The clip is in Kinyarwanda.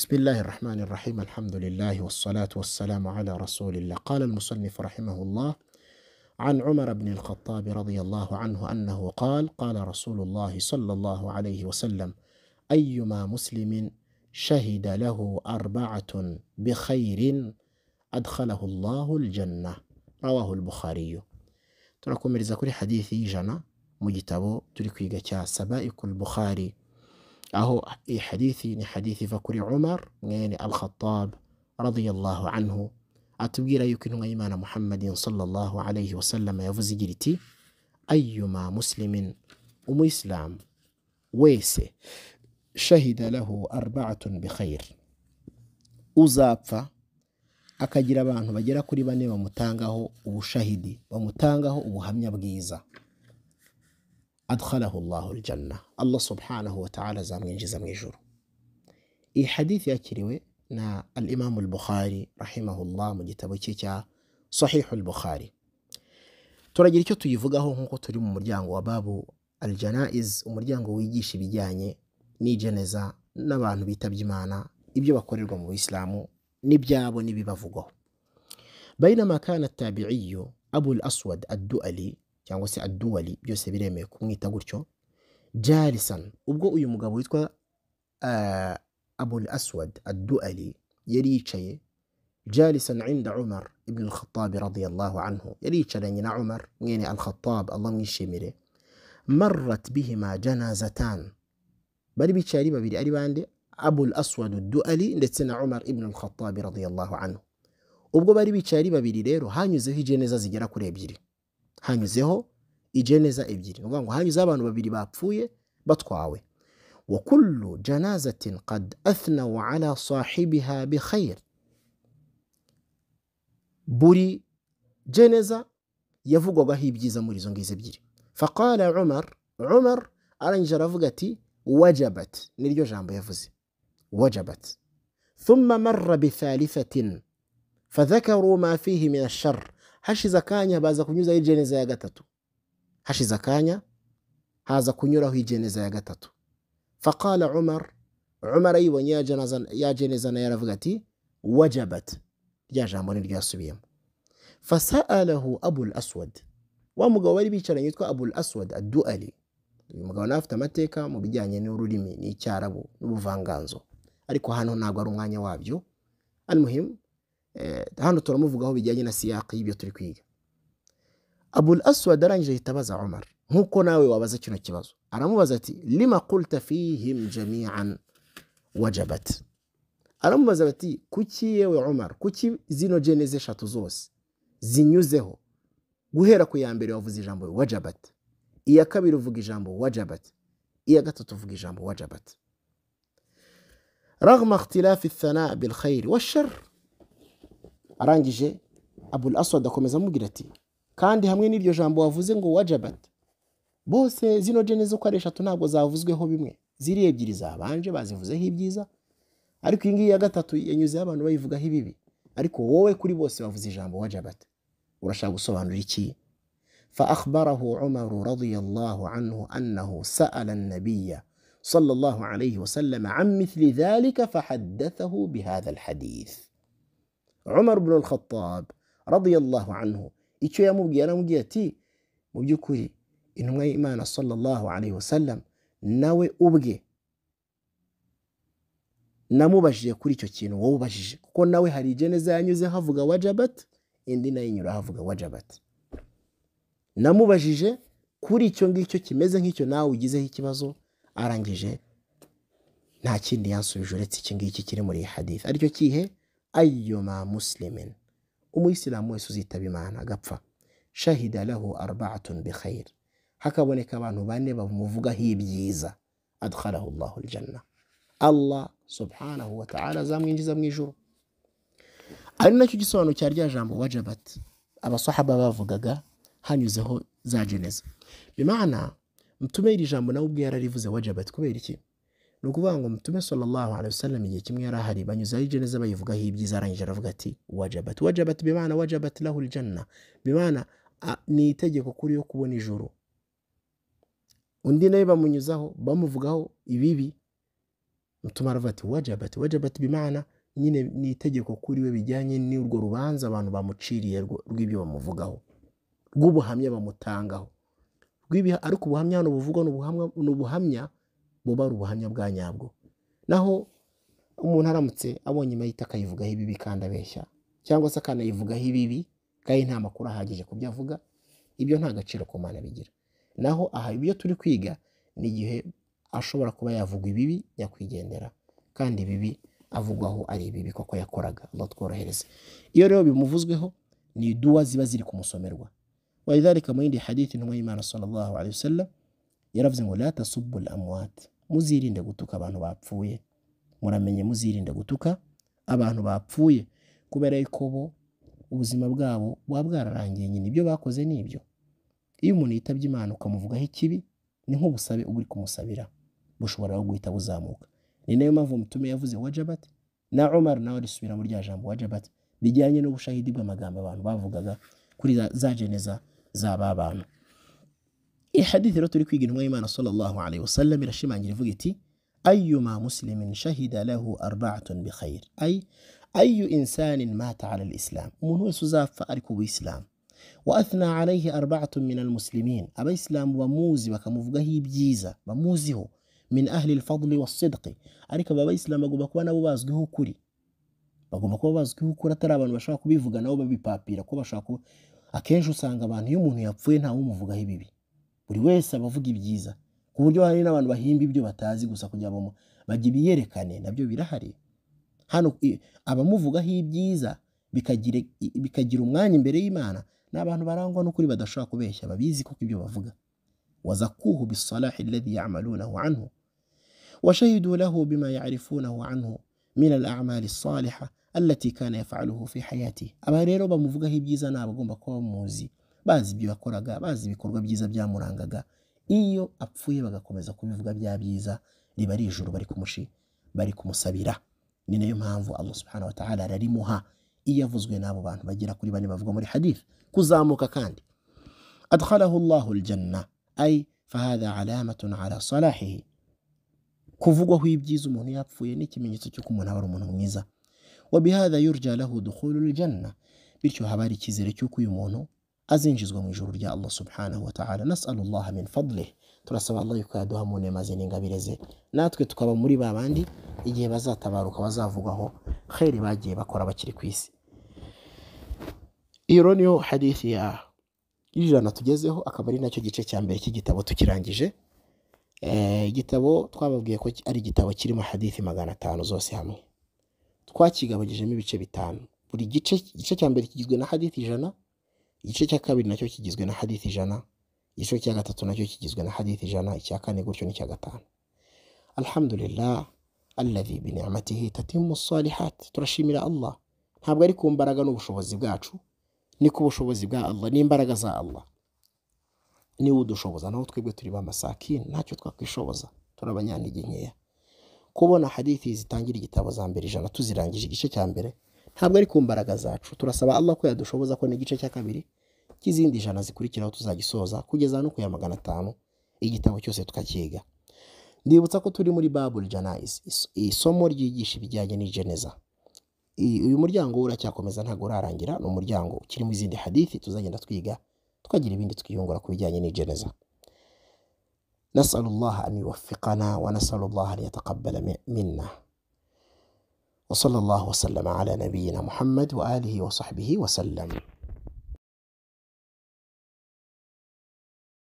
بسم الله الرحمن الرحيم الحمد لله والصلاة والسلام على رسول الله قال المصنف رحمه الله عن عمر بن الخطاب رضي الله عنه أنه قال قال رسول الله صلى الله عليه وسلم أيما مسلم شهد له أربعة بخير أدخله الله الجنة رواه البخاري تركوا مرزاكوري حديثي جنة مجتبو تركي سبائك البخاري aho iyi hadithi ni hadithi iva kuri umar mwene al-khattab radiyallahu anhu atubwira yuko intumwa y'imana muhammadin sallallahu alayhi wasallam yavuze igira iti ayuma muslimin umuyisilamu wese shahida lahu arbaatun bikhair uzapfa akagira abantu bagera kuri bane bamutangaho ubushahidi bamutangaho ubuhamya bwiza adkharaho Allahu al Allah subhanahu wa ta'ala azamwinjiza mu ijuru iyi hadithi yakiriwe na al-Imam rahimahullah mu gitabo cye cya Sahih al turagira icyo tuyivugaho nk'uko turi mu muryango wa babu al-janaiz umuryango wigisha ibijyanye n'igeneza n'abantu bitabye Imana ibyo bakorerwa mu Isilamu n'ibyabo n'ibibavugwaho bayinama kana tabi'iyo Abu al-Aswad ad-Du'ali cyangwa se aduwari byose biremewe kumwita gutyo jarisani ubwo uyu mugabo witwa eh, abul aswad aduwari yari yicaye jarisani inda umar ibn al radiyallahu anhu yari yicaranye na umar mwene al allah mwishimire marrat bihima janazatan bari bicaye ari babiri ari bande abul aswad aduwari ndetse na umar ibn al radiyallahu anhu ubwo bari bicaye ari babiri rero hanyuzeho ijeneza zigera kuri ebyiri hanyuzeho ijeneza ebyiri ni ukuvuga ngo hanyuzeho abantu babiri bapfuye batwawe وكل جنازة قد أثنوا على صاحبها بخير بري جنازة يفوق هي بجيزة مريزون جيزة بجيري فقال عمر عمر أرنجر فقتي وجبت نريد جامبو يفوزي وجبت ثم مر بثالثة فذكروا ما فيه من الشر hashize akanya baza kunyuzaho ijeneza ya gatatu hashize akanya haza kunyuraho ijeneza ya gatatu faqala umar umar ayibonye ya jeneza nayo aravuga ati wajabat rya jambo ntiryasubiyemo fasalahu abul aswad wa mugabo bari bicaranye witwa abul aswad aduali uyu mugabo nawe afite amateka mu bijyanye n'ururimi n'icyarabu n'ubuvanganzo ariko hano ntabwo ari umwanya wabyo al muhimu hano turamuvuga aho bijyanye na siyaka y'ibyo turi kwiga abul aswad arangije yitabaza umar nk'uko nawe wabaza kino kibazo aramubaza ati lima kulta fihim jamian wajabat aramubaza ati kuki yewe umar kuki zino geneze shatu zose zinyuzeho guhera ku ya mbere wavuze ijambo wajabat iya kabiri uvuga ijambo wajabat iya gatatu uvuga ijambo wajabat رغم اختلاف الثناء بالخير والشر arangije abul aswad akomeza amubwira ati kandi hamwe n'iryo jambo wavuze ngo wajabat bose zino jene zo kwaresha eshatu ntabwo zavuzweho bimwe ziri ebyiri zabanje bazivuze hibyiza ariko ingi ya gatatu yanyuzeho abantu bayivuga hibibi ariko wowe kuri bose wavuze ijambo wajabat urashaka gusobanura iki fa فأخبره عمر رضي الله عنه أنه سأل النبي صلى الله عليه وسلم عن مثل ذلك فحدثه بهذا الحديث umar bin al-khattab radiyallahu anhu icyo yamubwiye aramubwiye ati mu by'ukuri intumwa y'imana sallallahu alaihi wasallam nawe ubwe namubajije kuri icyo kintu wowe ubajije kuko nawe hari igeneza yanyuze havuga wajabat indi nayo inyura havuga wajabat namubajije kuri icyo ngicyo kimeze nk'icyo nawe ugizeho ikibazo arangije nta kindi yansubije uretse iki ngiki kiri muri iyi hadith aricyo kihe أيما مسلم ومسلم ويسوزيت بمعنى قفا شهد له أربعة بخير حكا بونيكا بانو باني بمفقا بيزا أدخله الله الجنة الله سبحانه وتعالى زام ينجي زام يجور أنا كي جسوا أنو تارجع جامو وجبت أبا صحابة بافقا هاني زهو زاجنز بمعنى متميري جامو نوبي يرى ريفوزا وجبت كويريتي ni ukuvuga ngo mutume sallallahu alaihi wasallam igihe kimwe yari ahari banyuzaho jeneza bayivugaho ibyiza arangije aravuga ati wajabat wajabat bimana wajabat lahul janna bimana ni itegeko kuri yo kubona ijuru undi nawe bamunyuzaho bamuvugaho ibibi mutuma aravuga ati wajabat wajabat bimana nyine ni itegeko kuri we bijyanye n'urwo rubanza abantu bamuciriye rw'ibyo bamuvugaho rw'ubuhamya bamutangaho ariko ubuhamya hano buvugwa ni ubuhamya buba ari ubuhamya bwa nyabwo naho umuntu aramutse abonye imayita akayivugaho ibibi kandi abeshya cyangwa se akanayivugaho ibibi kandi nta makuru ahagije ku byo avuga ibyo nta gaciro ku mana bigira naho aha ibyo turi kwiga ni igihe ashobora kuba yavuga ibibi nyakwigendera kandi ibibi avugwaho ari ibibi koko yakoraga ngo tworohereze iyo rero bimuvuzweho ni iduwa ziba ziri kumusomerwa wayidarika mu yindi hadithi ntumwa y'imana sallallahu alaihi wasallam yaravuze ngo lata subul amuwati muzirinde gutuka abantu bapfuye muramenye muzirinde gutuka abantu bapfuye kubera ko bo ubuzima bwabo buba bwararangiye nyine ibyo bakoze ni ibyo iyo umuntu yitabye imana ukamuvugaho ikibi ni nk'ubusabe uba uri kumusabira bushobora no guhita buzamuka ni nayo mpamvu mutume yavuze wajabati na umar nawe risubira mu rya jambo wajabati bijyanye n'ubushahidi bw'amagambo abantu bavugaga kuri za jeneza z'aba bantu إحديث إيه رتوري كي جنوي ما صلى الله عليه وسلم إلى الشمع أيما مسلم شهد له أربعة بخير أي أي إنسان مات على الإسلام من سزاف فأركوا بإسلام وأثنى عليه أربعة من المسلمين أبا إسلام وموزي وكمفقه بجيزة وموزه من أهل الفضل والصدق أريك بابا إسلام أقول بكوانا وبازقه كوري bagomba kuba bazwi uko ratarabantu bashaka kubivuga nabo babipapira ko bashaka akenshi usanga abantu buri wese aba avuga ibyiza ku buryo hari n'abantu bahimba ibyo batazi gusa kugira ngo bajye biyerekane nabyo birahari hano abamuvugaho ibyiza bikagira umwanya imbere y'imana ni abantu barangwa n'ukuri badashobora kubeshya babizi kuko ibyo bavuga wazakuhu bisalahi alladhi ya'malunahu anhu washahidu lahu bima ya'rifunahu anhu min al-a'mali as-salihah fi hayatihi aba rero bamuvugaho ibyiza ntabwo agomba kuba bamuzi bazi ibyo yakoraga bazi ibikorwa byiza byamurangaga iyo apfuye bagakomeza kubivuga bya byiza riba ari ijuru bari kumushi bari kumusabira ni nayo mpamvu Allah subhanahu ararimuha iyo avuzwe n'abo bantu bagera kuri bane bavuga muri hadith kuzamuka kandi adkhalahu Allahu aljanna ay fahadha alamatun ala kuvugwaho ibyiza umuntu yapfuye n'ikimenyetso cy'uko umuntu aba ari umuntu mwiza wa bihadha yurja lahu bityo haba ari icyizere cy'uko uyu muntu azinjizwa mu ijuru rya Allah subhanahu wa ta'ala nas'alullah min fadlihi turasaba Allah yuko yaduha mu nema ze ze natwe tukaba muri ba bandi igihe bazatabaruka bazavugaho khairi bagiye bakora bakiri ku isi iyo niyo hadithi ya ijana tugezeho akaba ari nacyo gice cya mbere cy'igitabo tukirangije igitabo twababwiye ko ari igitabo kirimo hadithi magana atanu zose hamwe twakigabanyijemo ibice bitanu buri gice igice cya mbere kigizwe na hadithi ijana igice cya kabiri nacyo kigizwe na hadithi ijana igice cya gatatu nacyo kigizwe na hadithi ijana icya kane gutyo n'icya gatanu alhamdulillah alladhi binicmatihi tatimu salihat turashimira allah ntabwo ari ku mbaraga n'ubushobozi bwacu ni ku bushobozi bwa allah n'imbaraga za allah niwe udushoboza naho twebwe turi ba masakini ntacyo twakwishoboza turi abanyantege nkeya kubona hadithi zitangira igitabo za mbere ijana tuzirangije igice cya mbere ntabwo ari ku mbaraga zacu turasaba Allah ko yadushoboza ko n'igice cya kabiri cy'izindi ijana zikurikiraho tuzagisoza kugeza no ku ya magana atanu igitabo cyose tukakiga ndibutsa ko turi muri babul janayizi isomo ryigisha ibijyanye n'ijeneza uyu muryango uracyakomeza ntabwo urarangira ni umuryango ukirimo izindi hadithi tuzagenda twiga tukagira ibindi twiyungura ku bijyanye n'ijeneza نسأل الله أن يوفقنا ونسأل الله وصلى الله وسلم على نبينا محمد وآله وصحبه وسلم